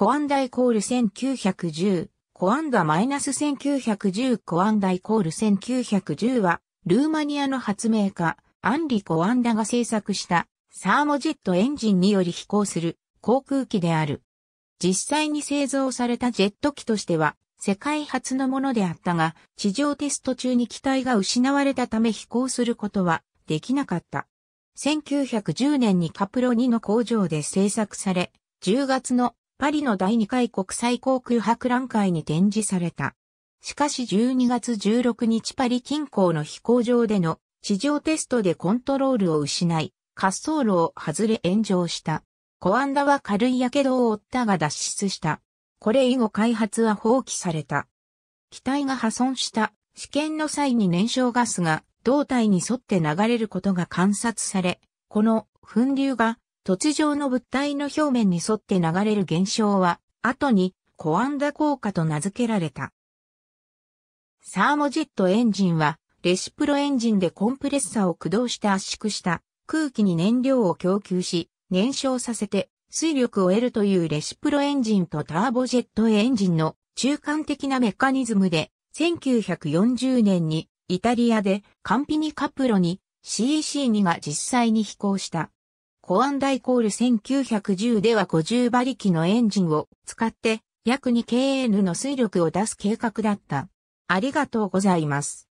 コアンダイコール1910、コアンダマイナス1910コアンダイコール1910は、ルーマニアの発明家、アンリ・コアンダが製作したサーモジェットエンジンにより飛行する航空機である。実際に製造されたジェット機としては世界初のものであったが、地上テスト中に機体が失われたため飛行することはできなかった。1910年にカプロ2の工場で製作され、10月のパリの第2回国際航空博覧会に展示された。しかし12月16日パリ近郊の飛行場での地上テストでコントロールを失い、滑走路を外れ炎上した。コアンダは軽い火傷を負ったが脱出した。これ以後開発は放棄された。機体が破損した。試験の際に燃焼ガスが胴体に沿って流れることが観察され、この噴流が突上の物体の表面に沿って流れる現象は、後にコアンダ効果と名付けられた。サーモジェットエンジンは、レシプロエンジンでコンプレッサーを駆動して圧縮した空気に燃料を供給し、燃焼させて水力を得るというレシプロエンジンとターボジェットエンジンの中間的なメカニズムで、1940年にイタリアでカンピニカプロに CEC2 が実際に飛行した。保安大コール1910では50馬力のエンジンを使って約 2KN の水力を出す計画だった。ありがとうございます。